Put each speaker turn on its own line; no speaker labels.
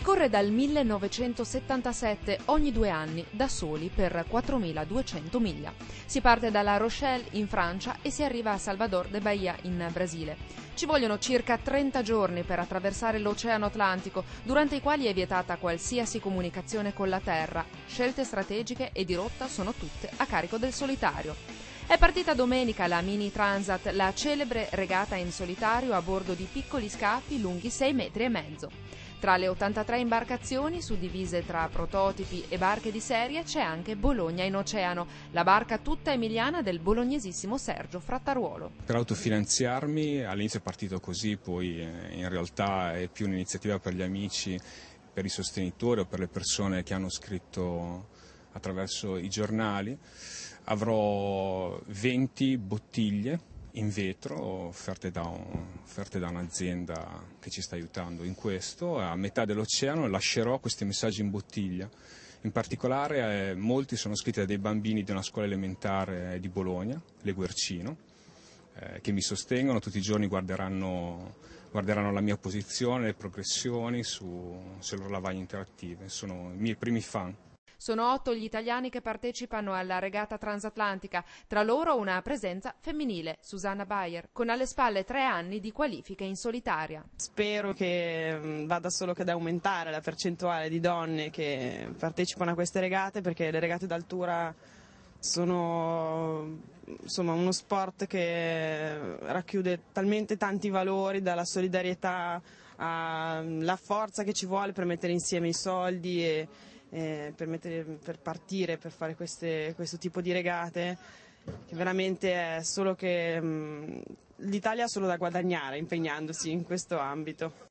Si corre dal 1977 ogni due anni da soli per 4.200 miglia. Si parte dalla Rochelle in Francia e si arriva a Salvador de Bahia in Brasile. Ci vogliono circa 30 giorni per attraversare l'Oceano Atlantico, durante i quali è vietata qualsiasi comunicazione con la Terra. Scelte strategiche e di rotta sono tutte a carico del solitario. È partita domenica la Mini Transat, la celebre regata in solitario a bordo di piccoli scafi lunghi 6 metri e mezzo. Tra le 83 imbarcazioni, suddivise tra prototipi e barche di serie, c'è anche Bologna in Oceano, la barca tutta emiliana del bolognesissimo Sergio Frattaruolo.
Per autofinanziarmi all'inizio è partito così, poi eh, in realtà è più un'iniziativa per gli amici, per i sostenitori o per le persone che hanno scritto attraverso i giornali. Avrò 20 bottiglie in vetro offerte da, un, offerte da, un'azienda che ci sta aiutando in questo. A metà dell'oceano lascerò questi messaggi in bottiglia. In particolare eh, molti sono scritti da dei bambini di una scuola elementare di Bologna, Leguercino, eh, che mi sostengono, tutti i giorni guarderanno, guarderanno la mia posizione, le progressioni su cellulare lavagne interattive. Sono i miei primi fan.
Sono otto gli italiani che partecipano alla regata transatlantica, tra loro una presenza femminile, Susanna Bayer, con alle spalle tre anni di qualifiche in solitaria.
Spero che mm, vada solo che ad aumentare la percentuale di donne che partecipano a queste regate, perché le regate d'altura sono insomma, uno sport che racchiude talmente tanti valori, dalla solidarietà alla forza che ci vuole per mettere insieme i soldi e, eh, per, mettere, per, partire, per fare queste, questo tipo di regate, che veramente è solo che mh, mm, l'Italia ha solo da guadagnare impegnandosi in questo ambito.